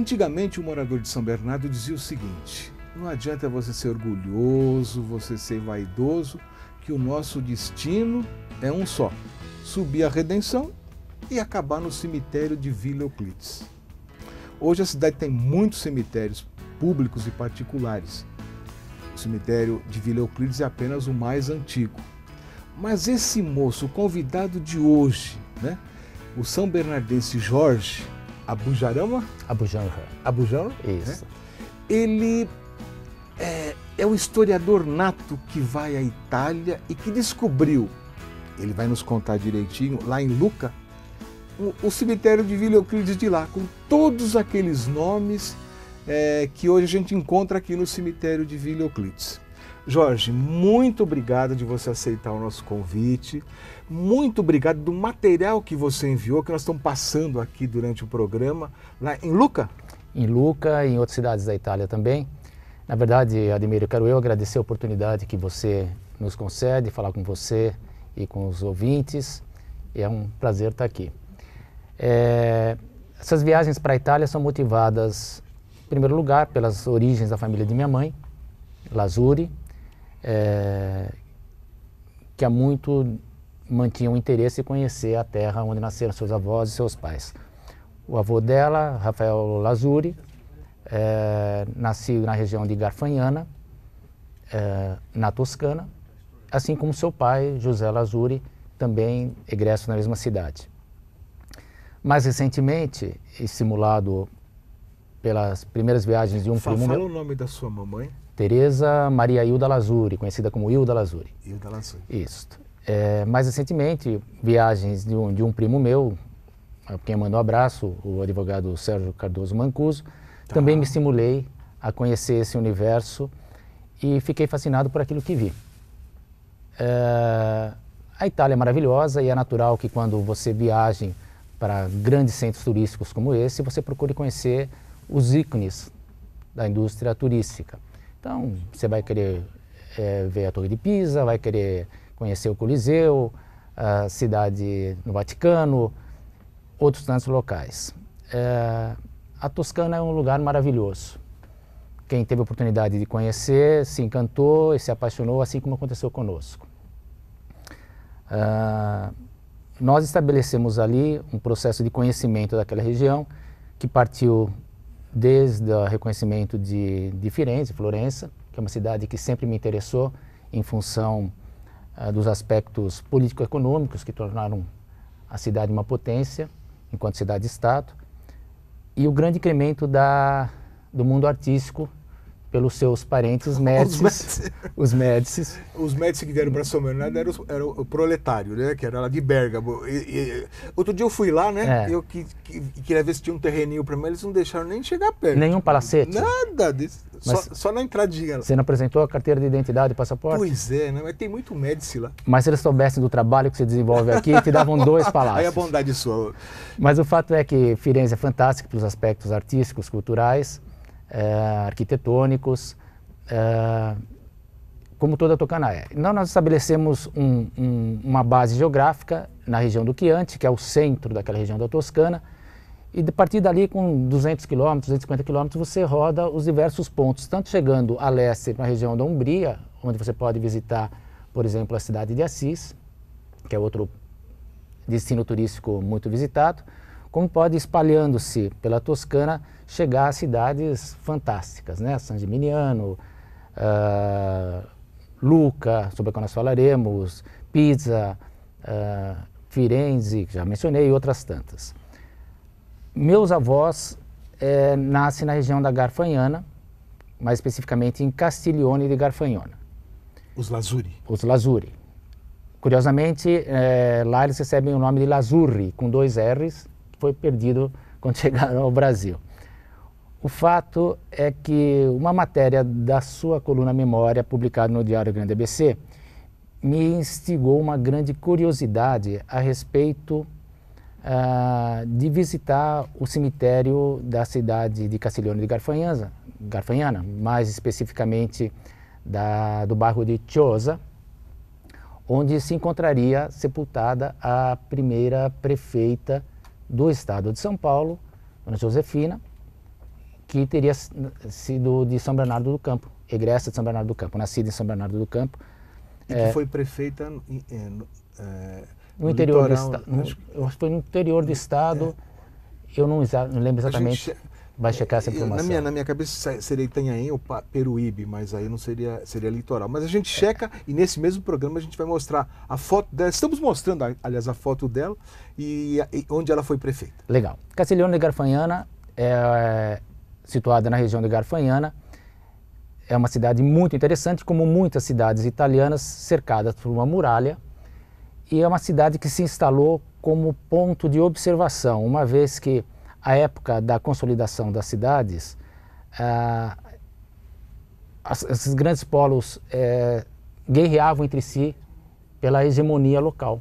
Antigamente, o um morador de São Bernardo dizia o seguinte: não adianta você ser orgulhoso, você ser vaidoso, que o nosso destino é um só: subir a redenção e acabar no cemitério de Vila Euclides. Hoje a cidade tem muitos cemitérios públicos e particulares. O cemitério de Vila Euclides é apenas o mais antigo. Mas esse moço, o convidado de hoje, né, o São Bernardense Jorge, Abujarama? Abujanra. Abujanra? Né? Isso. Ele é, é o historiador nato que vai à Itália e que descobriu, ele vai nos contar direitinho, lá em Luca, o, o cemitério de Vila Euclides de lá, com todos aqueles nomes é, que hoje a gente encontra aqui no cemitério de Vila Euclides. Jorge, muito obrigado de você aceitar o nosso convite. Muito obrigado do material que você enviou, que nós estamos passando aqui durante o programa, lá em Luca. Em Luca e em outras cidades da Itália também. Na verdade, Ademir, eu quero eu agradecer a oportunidade que você nos concede, falar com você e com os ouvintes. É um prazer estar aqui. É, essas viagens para a Itália são motivadas, em primeiro lugar, pelas origens da família de minha mãe, Lazuri, é, que há muito mantinham interesse em conhecer a terra onde nasceram seus avós e seus pais. O avô dela, Rafael Lazuri, é, nasceu na região de Garfanhana, é, na Toscana, assim como seu pai, José Lazuri, também egresso na mesma cidade. Mais recentemente, estimulado pelas primeiras viagens de um Fa primo... Fala o nome da sua mamãe. Tereza Maria Hilda Lazuri, conhecida como Hilda Lazuri. Hilda Lazuri. Isso. É, mais recentemente, viagens de um, de um primo meu, quem mandou um abraço, o advogado Sérgio Cardoso Mancuso, tá. também me estimulei a conhecer esse universo e fiquei fascinado por aquilo que vi. É, a Itália é maravilhosa e é natural que quando você viaje para grandes centros turísticos como esse, você procure conhecer os ícones da indústria turística. Então, você vai querer é, ver a Torre de Pisa, vai querer conhecer o Coliseu, a cidade no Vaticano, outros tantos locais. É, a Toscana é um lugar maravilhoso. Quem teve a oportunidade de conhecer se encantou e se apaixonou, assim como aconteceu conosco. É, nós estabelecemos ali um processo de conhecimento daquela região que partiu desde o reconhecimento de, de Firenze, Florença, que é uma cidade que sempre me interessou em função uh, dos aspectos político-econômicos que tornaram a cidade uma potência enquanto cidade-estado, e o grande incremento da, do mundo artístico pelos seus parentes médicos, os médicos. Os médicos que vieram para São Bernardo era, eram o proletário, né? Que era lá de Bergamo. E, e, outro dia eu fui lá, né? É. Eu que, que, queria ver se tinha um terreninho para mim, eles não deixaram nem chegar perto. Nenhum palacete? Nada disso. Mas só, só na entradinha. Você não apresentou a carteira de identidade e passaporte? Pois é, né? mas tem muito médico lá. Mas se eles soubessem do trabalho que você desenvolve aqui, te davam dois palácios. Aí a bondade sua. Mas o fato é que Firenze é fantástica pelos aspectos artísticos, culturais uh, arquitetônicos, uh, como toda Tocanaé. Então nós estabelecemos um, um, uma base geográfica na região do Chianti, que é o centro daquela região da Toscana, e a partir dali, com 200 quilômetros, 250 quilômetros, você roda os diversos pontos, tanto chegando a leste na região da Umbria, onde você pode visitar, por exemplo, a cidade de Assis, que é outro destino turístico muito visitado, como pode, espalhando-se pela Toscana, chegar a cidades fantásticas, né? San Gimignano, uh, ah, Luca, sobre a qual nós falaremos, Pisa, uh, Firenze, que já mencionei, e outras tantas. Meus avós é, nascem na região da Garfanhana, mais especificamente em Castiglione de Garfanhona. Os Lazuri. Os Lazuri. Curiosamente, é, lá eles recebem o nome de Lazurri, com dois R's, foi perdido quando chegaram ao Brasil. O fato é que uma matéria da sua coluna Memória, publicada no Diário Grande ABC, me instigou uma grande curiosidade a respeito uh, de visitar o cemitério da cidade de Cacilhano de Garfanhanza, Garfanhana, mais especificamente da, do bairro de Chosa, onde se encontraria sepultada a primeira prefeita do estado de São Paulo, Dona Josefina, que teria sido de São Bernardo do Campo, egressa de São Bernardo do Campo, nascida em São Bernardo do Campo. E é, que foi prefeita no, é, no, é, no interior litoral, do estado. Acho que foi no interior do é. estado. É. Eu não, não, lembro exatamente. A gente Vai checar essa informação. Na minha, na minha cabeça seria Itanhaém ou Peruíbe, mas aí não seria, seria litoral. Mas a gente checa e nesse mesmo programa a gente vai mostrar a foto dela. Estamos mostrando, aliás, a foto dela e, e onde ela foi prefeita. Legal. Cacilhona de Garfanhana, é, situada na região de Garfanhana, é uma cidade muito interessante, como muitas cidades italianas, cercadas por uma muralha. E é uma cidade que se instalou como ponto de observação, uma vez que a época da consolidação das cidades, ah, esses grandes polos eh, guerreavam entre si pela hegemonia local.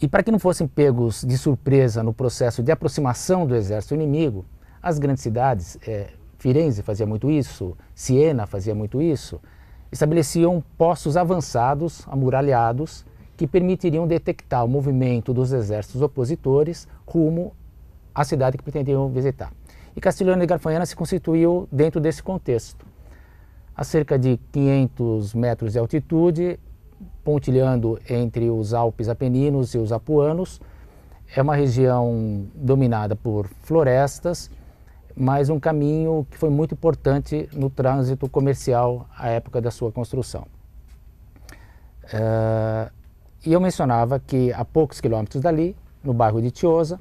E para que não fossem pegos de surpresa no processo de aproximação do exército inimigo, as grandes cidades, eh, Firenze fazia muito isso, Siena fazia muito isso, estabeleciam postos avançados, amuralhados, que permitiriam detectar o movimento dos exércitos opositores rumo a cidade que pretendiam visitar. E Castilhano de Garfanhana se constituiu dentro desse contexto. A cerca de 500 metros de altitude, pontilhando entre os Alpes Apeninos e os Apuanos, é uma região dominada por florestas, mas um caminho que foi muito importante no trânsito comercial à época da sua construção. Uh, e eu mencionava que a poucos quilômetros dali, no bairro de Tiosa,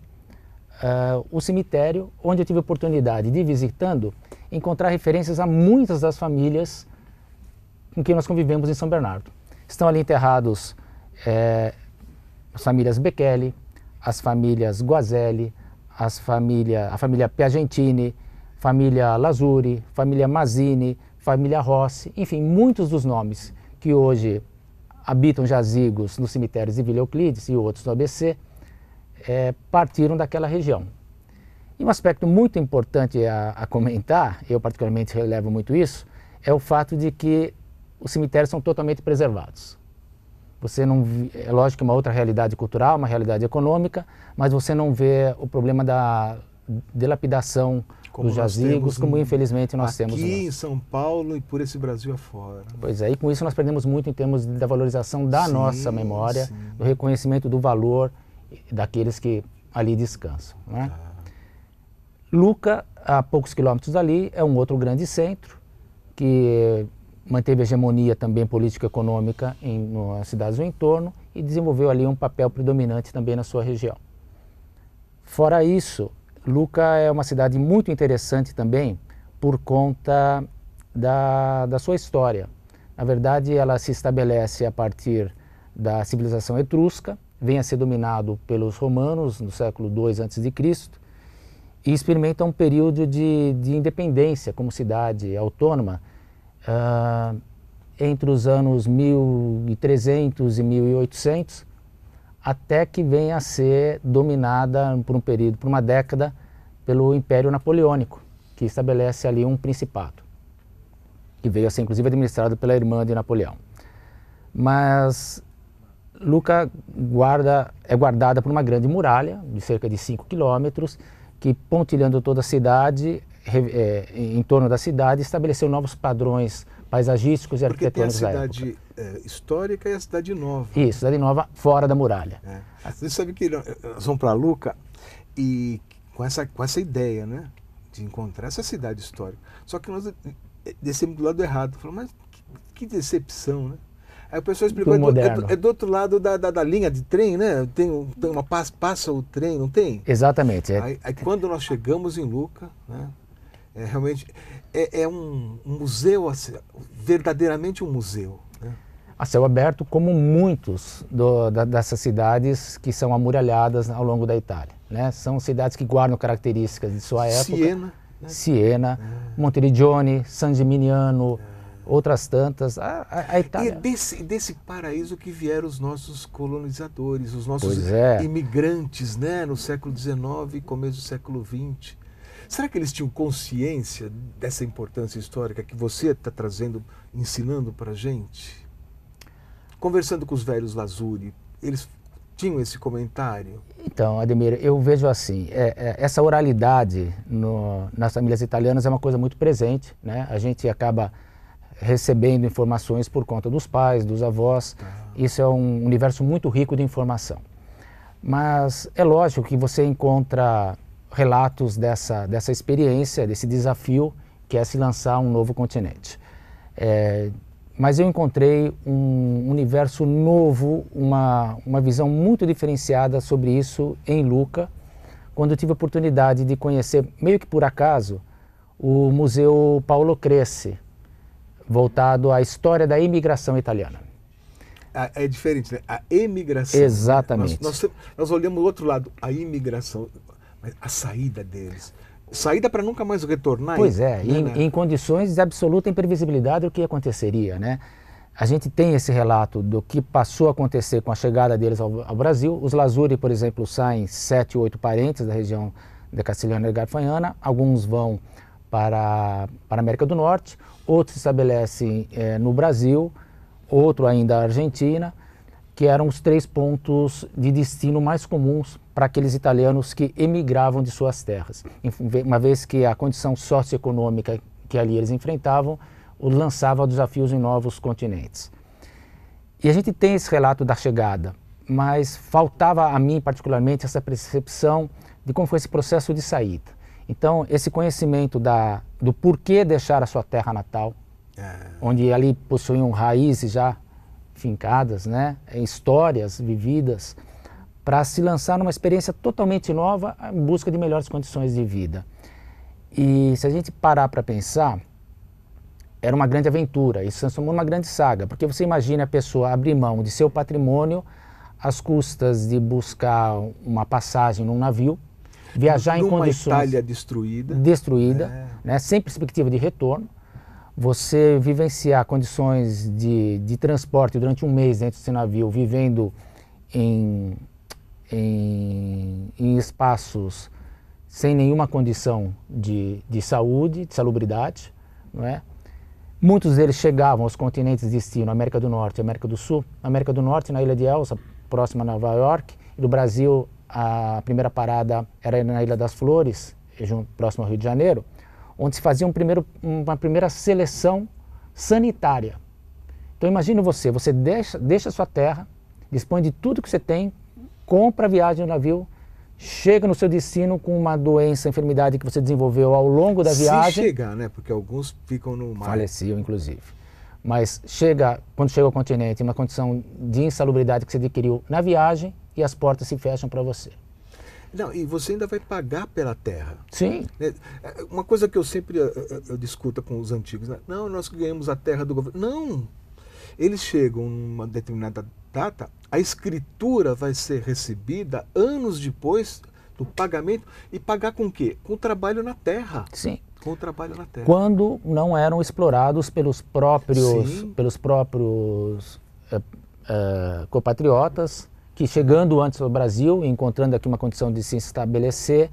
uh, o cemitério, onde eu tive a oportunidade de visitando, encontrar referências a muitas das famílias com quem nós convivemos em São Bernardo. Estão ali enterrados é, as famílias Bekele, as famílias Guazelli, as família, a família Piagentini, família Lazuri, família Mazini, família Rossi, enfim, muitos dos nomes que hoje habitam jazigos nos cemitérios de Vila Euclides e outros no ABC, é, partiram daquela região. E um aspecto muito importante a, a, comentar, eu particularmente relevo muito isso, é o fato de que os cemitérios são totalmente preservados. Você não é lógico que é uma outra realidade cultural, uma realidade econômica, mas você não vê o problema da dilapidação como dos jazigos, como infelizmente nós aqui temos aqui em São Paulo e por esse Brasil afora. Né? Pois é, e com isso nós perdemos muito em termos da valorização da sim, nossa memória, sim. do reconhecimento do valor daqueles que ali descansam. Né? Luca, a poucos quilômetros dali, é um outro grande centro que manteve a hegemonia também político-econômica em nas cidades do entorno e desenvolveu ali um papel predominante também na sua região. Fora isso, Luca é uma cidade muito interessante também por conta da, da sua história. Na verdade, ela se estabelece a partir da civilização etrusca, vem a ser dominado pelos romanos no século II a.C. e experimenta um período de, de independência como cidade autônoma uh, entre os anos 1300 e 1800, até que vem a ser dominada por um período, por uma década, pelo Império Napoleônico, que estabelece ali um principado, que veio a ser inclusive administrado pela irmã de Napoleão. Mas Luca guarda, é guardada por uma grande muralha de cerca de 5 quilômetros que, pontilhando toda a cidade, é, em torno da cidade, estabeleceu novos padrões paisagísticos e Porque arquitetônicos tem a cidade é, histórica e a cidade nova. Isso, cidade nova fora da muralha. É. Você sabe que nós vamos para Luca e com essa, com essa ideia, né? De encontrar essa cidade histórica. Só que nós é, descemos do lado errado. Falamos, mas que, que decepção, né? Aí o pessoal explicou, é do, é, do, é do, outro lado da, da, da, linha de trem, né? Tem, tem uma passa, passa o trem, não tem? Exatamente. É. Aí, aí, quando nós chegamos em Luca, né? É, realmente é, é um, um museu, assim, verdadeiramente um museu. Né? A céu aberto, como muitos do, da, dessas cidades que são amuralhadas ao longo da Itália. Né? São cidades que guardam características de sua época. Siena. Né? Siena, ah. San Gimignano. É outras tantas. A, a Itália. E desse, desse paraíso que vieram os nossos colonizadores, os nossos é. imigrantes, né, no século XIX começo do século XX. Será que eles tinham consciência dessa importância histórica que você está trazendo, ensinando para a gente? Conversando com os velhos Lazuri, eles tinham esse comentário? Então, Ademir, eu vejo assim, é, é, essa oralidade no, nas famílias italianas é uma coisa muito presente, né? A gente acaba recebendo informações por conta dos pais, dos avós. Ah. Isso é um universo muito rico de informação. Mas é lógico que você encontra relatos dessa, dessa experiência, desse desafio que é se lançar um novo continente. É, mas eu encontrei um universo novo, uma, uma visão muito diferenciada sobre isso em Luca, quando eu tive a oportunidade de conhecer, meio que por acaso, o Museu Paulo Cresce, voltado à história da imigração italiana. é diferente, né? A emigração. Exatamente. Nós, nós, nós olhamos o outro lado, a imigração, a saída deles. Saída para nunca mais retornar. Pois é, né, em, né? em condições de absoluta imprevisibilidade o que aconteceria, né? A gente tem esse relato do que passou a acontecer com a chegada deles ao, ao Brasil. Os Lazuri, por exemplo, saem sete, oito parentes da região de Castelhana e Garfanhana. Alguns vão para, para a América do Norte outro se estabelece é, no Brasil, outro ainda na Argentina, que eram os três pontos de destino mais comuns para aqueles italianos que emigravam de suas terras, uma vez que a condição socioeconômica que ali eles enfrentavam o lançava desafios em novos continentes. E a gente tem esse relato da chegada, mas faltava a mim particularmente essa percepção de como foi esse processo de saída. Então, esse conhecimento da, do porquê deixar a sua terra natal, é. onde ali possuíam raízes já fincadas, né? histórias vividas, para se lançar numa experiência totalmente nova em busca de melhores condições de vida. E se a gente parar para pensar, era uma grande aventura, isso se transformou numa grande saga, porque você imagina a pessoa abrir mão de seu patrimônio às custas de buscar uma passagem num navio, viajar Numa em condições Itália destruída, destruída, é. né, sem perspectiva de retorno. Você vivenciar condições de, de transporte durante um mês dentro desse navio, vivendo em, em, em espaços sem nenhuma condição de, de saúde, de salubridade, não é? Muitos deles chegavam aos continentes de destino, América do Norte, América do Sul, América do Norte na Ilha de Elsa, próxima a Nova York, e do Brasil a primeira parada era na Ilha das Flores, próximo ao Rio de Janeiro, onde se fazia um primeiro, uma primeira seleção sanitária. Então imagine você, você deixa, deixa sua terra, dispõe de tudo que você tem, compra a viagem no navio, chega no seu destino com uma doença, enfermidade que você desenvolveu ao longo da viagem. Se chegar, né? Porque alguns ficam no mar. Faleciam, inclusive. Mas chega, quando chega ao continente, uma condição de insalubridade que você adquiriu na viagem, e as portas se fecham para você. Não, e você ainda vai pagar pela terra. Sim. Né? É, uma coisa que eu sempre eu, eu discuto com os antigos, né? não, nós ganhamos a terra do governo. Não! Eles chegam numa determinada data, a escritura vai ser recebida anos depois do pagamento. E pagar com o quê? Com o trabalho na terra. Sim. Com o trabalho na terra. Quando não eram explorados pelos próprios, Sim. pelos próprios é, é, compatriotas, que chegando antes ao Brasil, e encontrando aqui uma condição de se estabelecer,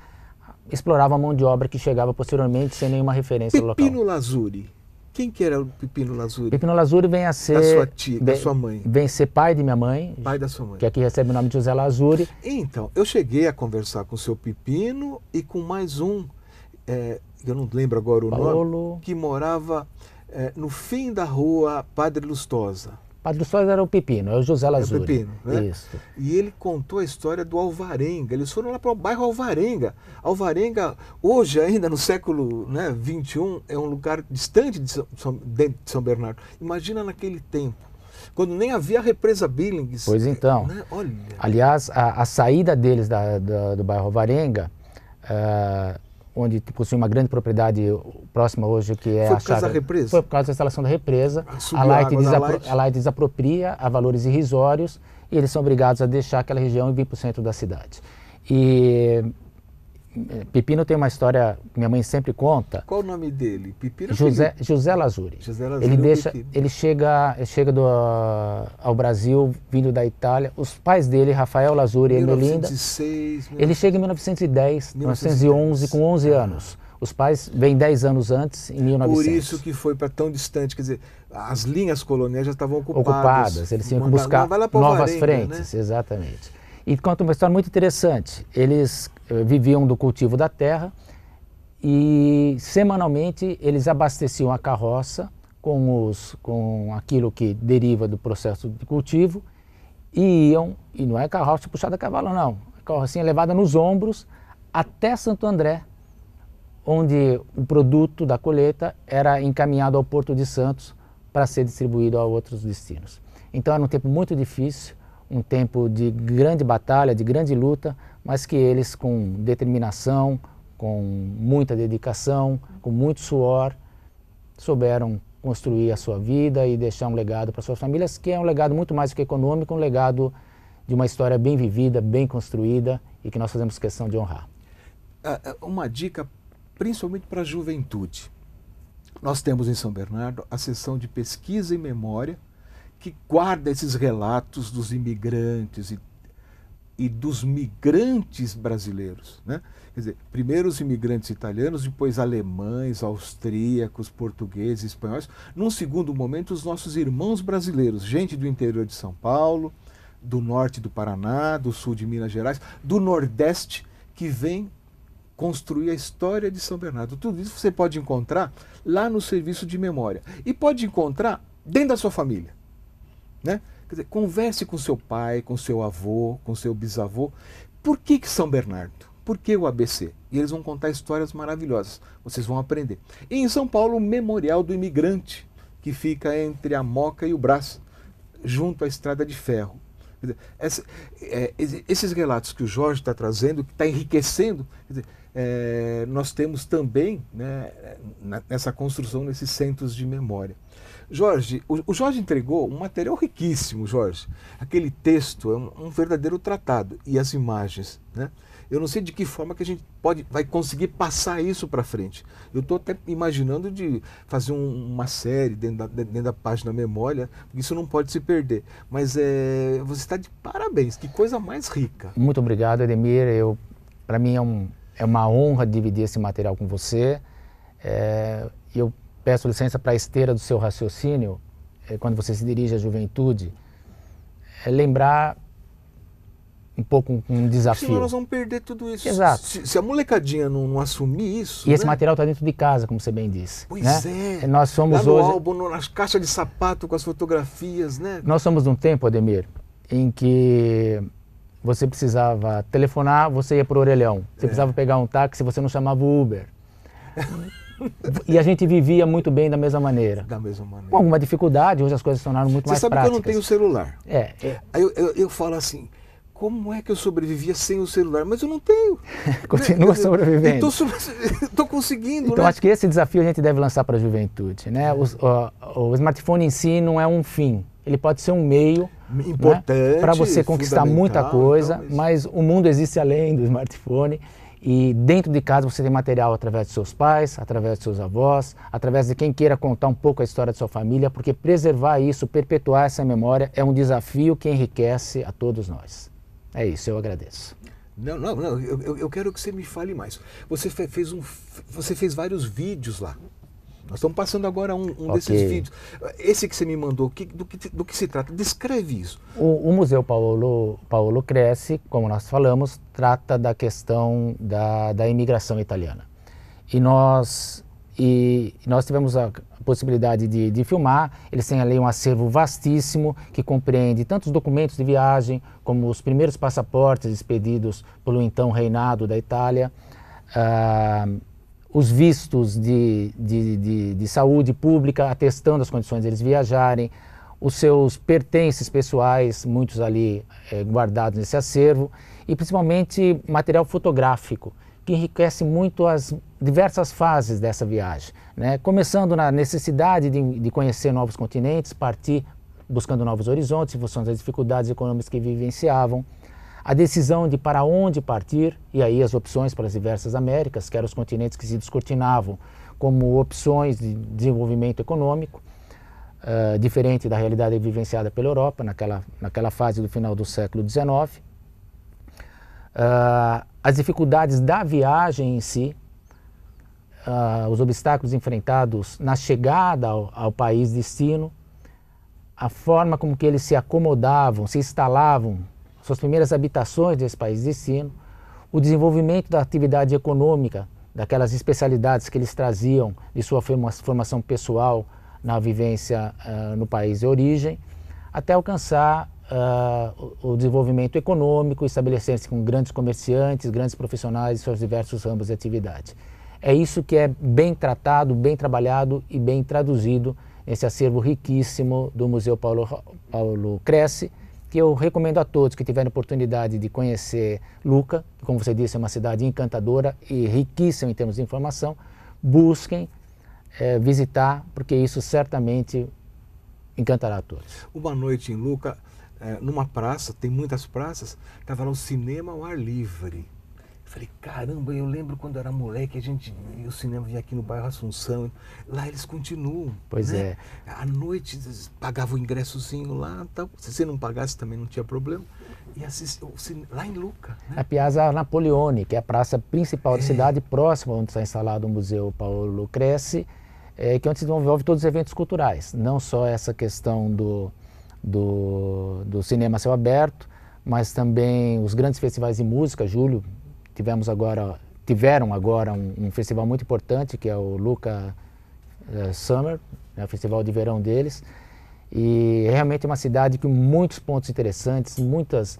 explorava a mão de obra que chegava posteriormente sem nenhuma referência Pepino local. Pepino Lazuri. Quem que era o Pepino Lazuri? Pepino Lazuri vem a ser... Da sua tia, vem, da sua mãe. Vem ser pai de minha mãe. Pai da sua mãe. Que aqui recebe o nome de José Lazuri. Então, eu cheguei a conversar com o seu Pepino e com mais um, é, eu não lembro agora o Paolo. nome, que morava é, no fim da rua Padre Lustosa. Padre Sóis era o Pepino, é o José Lazuri. É o Pepino, né? Isso. E ele contou a história do Alvarenga. Eles foram lá para o bairro Alvarenga. Alvarenga, hoje ainda no século né, 21, é um lugar distante de São, de São Bernardo. Imagina naquele tempo quando nem havia a represa Billings. Pois é, então. Né? Aliás, a, a, saída deles da, da, do bairro Alvarenga. uh, onde possui uma grande propriedade próxima hoje, que é Foi a represa. Foi por causa da instalação da represa. a Light, a Light desapropria a valores irrisórios e eles são obrigados a deixar aquela região e vir para o centro da cidade. E é, Pepino tem uma história que minha mãe sempre conta. Qual o nome dele? Pepino José, José Lazuri. José ele, deixa, Pepino. ele chega, ele chega do, ao Brasil vindo da Itália. Os pais dele, Rafael Lazuri e Melinda. 1906, ele chega em 1910, 1911, com 11 ah. anos. Os pais vêm 10 anos antes, em 1900. Por isso que foi para tão distante, quer dizer, as linhas coloniais já estavam ocupadas. Ocupadas, eles tinham que buscar novas né? frentes, né? exatamente. E conta uma história muito interessante. Eles eh, viviam do cultivo da terra e semanalmente eles abasteciam a carroça com, os, com aquilo que deriva do processo de cultivo e iam, e não é carroça puxada a cavalo não, a carrocinha é levada nos ombros até Santo André, onde o produto da colheita era encaminhado ao Porto de Santos para ser distribuído a outros destinos. Então era um tempo muito difícil, um tempo de grande batalha, de grande luta, mas que eles com determinação, com muita dedicação, com muito suor, souberam construir a sua vida e deixar um legado para suas famílias, que é um legado muito mais do que econômico, um legado de uma história bem vivida, bem construída e que nós fazemos questão de honrar. Ah, é, uma dica principalmente para a juventude. Nós temos em São Bernardo a seção de pesquisa e memória que guarda esses relatos dos imigrantes e e dos migrantes brasileiros. Né? Quer dizer, primeiro os imigrantes italianos, depois alemães, austríacos, portugueses, espanhóis. Num segundo momento, os nossos irmãos brasileiros, gente do interior de São Paulo, do norte do Paraná, do sul de Minas Gerais, do nordeste, que vem construir a história de São Bernardo. Tudo isso você pode encontrar lá no serviço de memória. E pode encontrar dentro da sua família. Né? Quer dizer, converse com seu pai, com seu avô, com seu bisavô. Por que, que São Bernardo? Por que o ABC? E eles vão contar histórias maravilhosas. Vocês vão aprender. E em São Paulo, o Memorial do Imigrante, que fica entre a Moca e o Brás, junto à Estrada de Ferro. Dizer, essa, é, esses relatos que o Jorge está trazendo, que está enriquecendo, dizer, é, nós temos também né, nessa construção, nesses centros de memória. Jorge, o, Jorge entregou um material riquíssimo, Jorge. Aquele texto é um, verdadeiro tratado e as imagens, né? Eu não sei de que forma que a gente pode, vai conseguir passar isso para frente. Eu estou até imaginando de fazer um, uma série dentro da, dentro da página memória, isso não pode se perder. Mas é, você está de parabéns, que coisa mais rica. Muito obrigado, Edemir. Eu, para mim é, um, é, uma honra dividir esse material com você. É, eu peço licença para a esteira do seu raciocínio, é, quando você se dirige à juventude, é lembrar um pouco um, desafio. Senão nós vamos perder tudo isso. Exato. Se, se a molecadinha não, não, assumir isso. E esse né? material está dentro de casa, como você bem disse. Pois né? é. Nós somos Lá no hoje. álbum, nas caixas de sapato com as fotografias, né? Nós somos num tempo, Ademir, em que você precisava telefonar, você ia para o orelhão. Você é. precisava pegar um táxi, você não chamava o Uber. e a gente vivia muito bem da mesma maneira. Da mesma maneira. Com alguma dificuldade, hoje as coisas se tornaram muito Você mais práticas. Você sabe que eu não tenho celular. É. é. Aí eu, eu, eu falo assim, como é que eu sobrevivia sem o celular? Mas eu não tenho. Continua né? sobrevivendo. Estou conseguindo. Então, né? acho que esse desafio a gente deve lançar para a juventude. Né? O, o, o, smartphone em si não é um fim. Ele pode ser um meio né? importante né? para você conquistar muita coisa, então, mas... mas o mundo existe além do smartphone. E dentro de casa você tem material através de seus pais, através de seus avós, através de quem queira contar um pouco a história de sua família, porque preservar isso, perpetuar essa memória é um desafio que enriquece a todos nós. É isso, eu agradeço. Não, não, não, eu, eu quero que você me fale mais. Você fez, um, você fez vários vídeos lá. Nós estamos passando agora um, um okay. desses vídeos. Esse que você me mandou, que, do, que, do que se trata? Descreve isso. O, o Museu Paulo, Paulo Cresce, como nós falamos, trata da questão da, da imigração italiana. E nós, e nós tivemos a possibilidade de, de filmar. Eles têm ali um acervo vastíssimo que compreende tantos documentos de viagem, como os primeiros passaportes expedidos pelo então reinado da Itália. Ah, os vistos de, de, de, de saúde pública, atestando as condições deles viajarem, os seus pertences pessoais, muitos ali é, guardados nesse acervo, e principalmente material fotográfico, que enriquece muito as diversas fases dessa viagem. Né? Começando na necessidade de, de conhecer novos continentes, partir buscando novos horizontes em função das dificuldades econômicas que vivenciavam, a decisão de para onde partir, e aí as opções para as diversas Américas, que eram os continentes que se descortinavam como opções de desenvolvimento econômico, uh, diferente da realidade vivenciada pela Europa naquela, naquela fase do final do século XIX. Uh, eh, as dificuldades da viagem em si, uh, os obstáculos enfrentados na chegada ao, ao país destino, a forma como que eles se acomodavam, se instalavam suas primeiras habitações desse país de destino, o desenvolvimento da atividade econômica, daquelas especialidades que eles traziam de sua formação pessoal na vivência uh, no país de origem, até alcançar uh, o desenvolvimento econômico, estabelecer-se com grandes comerciantes, grandes profissionais e seus diversos ramos de atividade. É isso que é bem tratado, bem trabalhado e bem traduzido nesse acervo riquíssimo do Museu Paulo, Paulo Cresce, que eu recomendo a todos que tiverem oportunidade de conhecer Luca, que, como você disse, é uma cidade encantadora e riquíssima em termos de informação, busquem é, visitar, porque isso certamente encantará a todos. Uma noite em Luca, é, eh, numa praça, tem muitas praças, estava lá um cinema ao ar livre. Falei, caramba, eu lembro quando era moleque, a gente, o cinema vinha aqui no bairro Assunção, lá eles continuam. Pois né? é. À noite pagava o ingressozinho lá, tal. se você não pagasse também não tinha problema. E assistia lá em Luca. Né? A Piazza Napoleone, que é a praça principal é. da cidade, próxima onde está instalado o Museu Paulo Cresce, é, que é onde se desenvolve todos os eventos culturais, não só essa questão do, do, do cinema a céu aberto, mas também os grandes festivais de música, Júlio tivemos agora, tiveram agora um, um festival muito importante, que é o Luca uh, Summer, né, o festival de verão deles. E é realmente é uma cidade com muitos pontos interessantes, muitas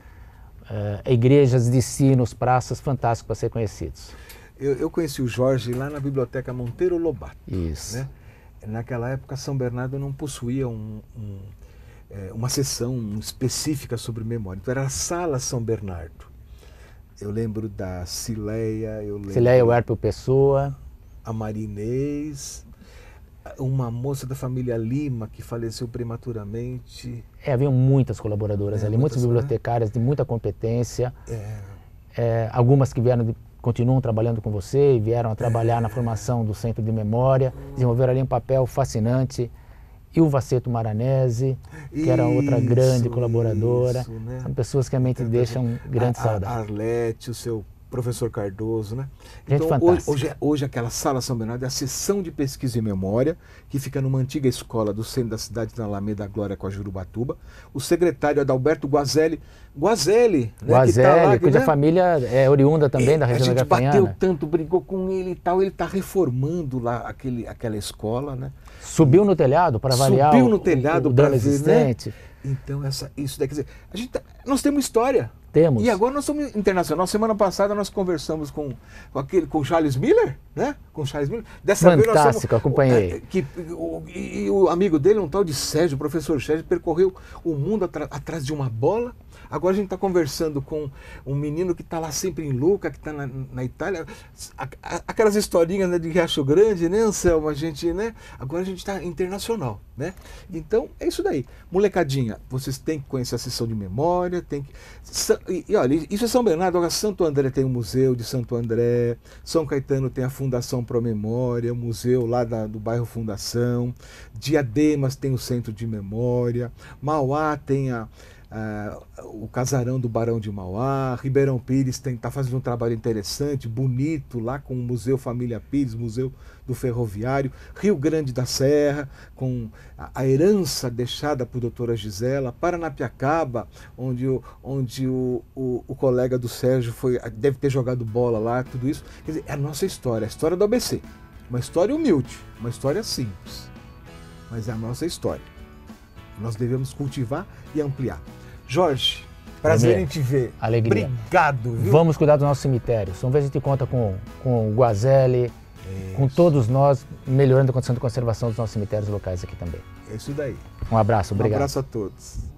uh, igrejas de sinos, praças fantásticas para ser conhecidos. Eu, eu, conheci o Jorge lá na biblioteca Monteiro Lobato. Isso. Né? Naquela época, São Bernardo não possuía um, um, é, uma sessão específica sobre memória. Então, era a Sala São Bernardo. Eu lembro da Cileia. Eu lembro Cileia, o Herpel Pessoa. A Marinês. Uma moça da família Lima que faleceu prematuramente. É, haviam muitas colaboradoras é, ali, muitas, muitas né? bibliotecárias né? de muita competência. É. É, algumas que vieram de, continuam trabalhando com você e vieram a trabalhar na formação do Centro de Memória. Desenvolveram ali um papel fascinante e o Vaceto Maranese, que era outra grande colaboradora. né? São pessoas que a é, deixam deixa um grande Arlete, o seu professor Cardoso, né? Gente então, hoje, é, hoje aquela sala São Bernardo é a sessão de pesquisa e memória, que fica numa antiga escola do centro da cidade, na Alameda Glória com a Jurubatuba. O secretário Adalberto Guazelli. Guazelli, né, tá Guazelli, tá lá, cuja né? família é oriunda também é, da região da A gente bateu tanto, brigou com ele e tal. Ele está reformando lá aquele, aquela escola, né? Subiu no telhado para avaliar Subiu no telhado o, o, dano né? existente. Né? Então, essa, isso quer dizer, a gente tá, nós temos história temos. E agora nós somos internacional. Semana passada nós conversamos com, com aquele com Charles Miller, né? Com Charles Miller. Dessa Fantástico, acompanhei. É, que, o, e o amigo dele, um tal de Sérgio, o professor Sérgio, percorreu o mundo atrás de uma bola Agora a gente está conversando com um menino que está lá sempre em Luca, que está na, na, Itália. Aquelas historinhas né, de Riacho Grande, né, Anselmo? A gente, né? Agora a gente está internacional, né? Então é isso daí. Molecadinha, vocês têm que conhecer a sessão de memória, tem que. E, e olha, isso é São Bernardo, agora Santo André tem o um Museu de Santo André, São Caetano tem a Fundação Pro Memória, o museu lá da, do bairro Fundação, Diademas tem o Centro de Memória, Mauá tem a Uh, o casarão do Barão de Mauá, Ribeirão Pires está fazendo um trabalho interessante, bonito, lá com o Museu Família Pires, Museu do Ferroviário, Rio Grande da Serra, com a, a herança deixada por doutora Gisela, Paranapiacaba, onde, o, onde o, o, o, colega do Sérgio foi, deve ter jogado bola lá, tudo isso. Quer dizer, é a nossa história, é a história do ABC. Uma história humilde, uma história simples, mas é a nossa história. Nós devemos cultivar e ampliar. Jorge, prazer em te ver. Alegria. Obrigado. Viu? Vamos cuidar do nosso cemitério. Vamos vez a gente conta com, com o Guazelli, com todos nós, melhorando a condição de conservação dos nossos cemitérios locais aqui também. É isso daí. Um abraço, obrigado. Um abraço a todos.